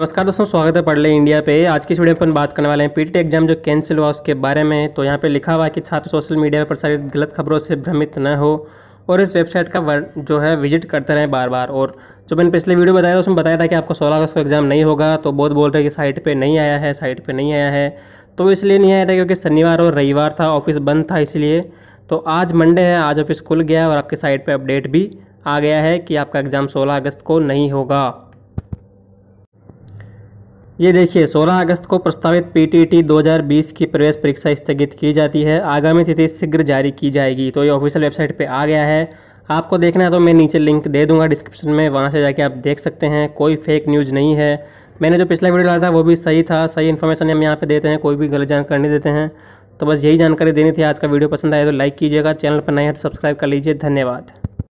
नमस्कार दोस्तों स्वागत है पढ़ ले इंडिया पे आज की वीडियो में अपन बात करने वाले हैं पीटी एग्जाम जो कैंसिल हुआ उसके बारे में तो यहाँ पे लिखा हुआ है कि छात्र सोशल मीडिया पर प्रसारित गलत खबरों से भ्रमित न हो और इस वेबसाइट का वर्ड जो है विजिट करते रहें बार बार और जो मैंने पिछले वीडियो बताया था उसमें बताया था कि आपको सोलह अगस्त को एग्ज़ाम नहीं होगा तो बहुत बोल रहे हैं कि साइट पर नहीं आया है साइट पर नहीं आया है तो इसलिए नहीं आया था क्योंकि शनिवार और रविवार था ऑफिस बंद था इसलिए तो आज मंडे है आज ऑफिस खुल गया और आपकी साइट पर अपडेट भी आ गया है कि आपका एग्ज़ाम सोलह अगस्त को नहीं होगा ये देखिए 16 अगस्त को प्रस्तावित पीटीटी 2020 की प्रवेश परीक्षा स्थगित की जाती है आगामी तिथि शीघ्र जारी की जाएगी तो ये ऑफिशियल वेबसाइट पे आ गया है आपको देखना है तो मैं नीचे लिंक दे दूंगा डिस्क्रिप्शन में वहाँ से जाके आप देख सकते हैं कोई फेक न्यूज़ नहीं है मैंने जो पिछला वीडियो डाला था वो भी सही था सही इन्फॉर्मेशन हम यहाँ पर देते हैं कोई भी गलत जानकारी नहीं देते हैं तो बस यही जानकारी देनी थी आज का वीडियो पसंद आए तो लाइक कीजिएगा चैनल पर नहीं है तो सब्सक्राइब कर लीजिए धन्यवाद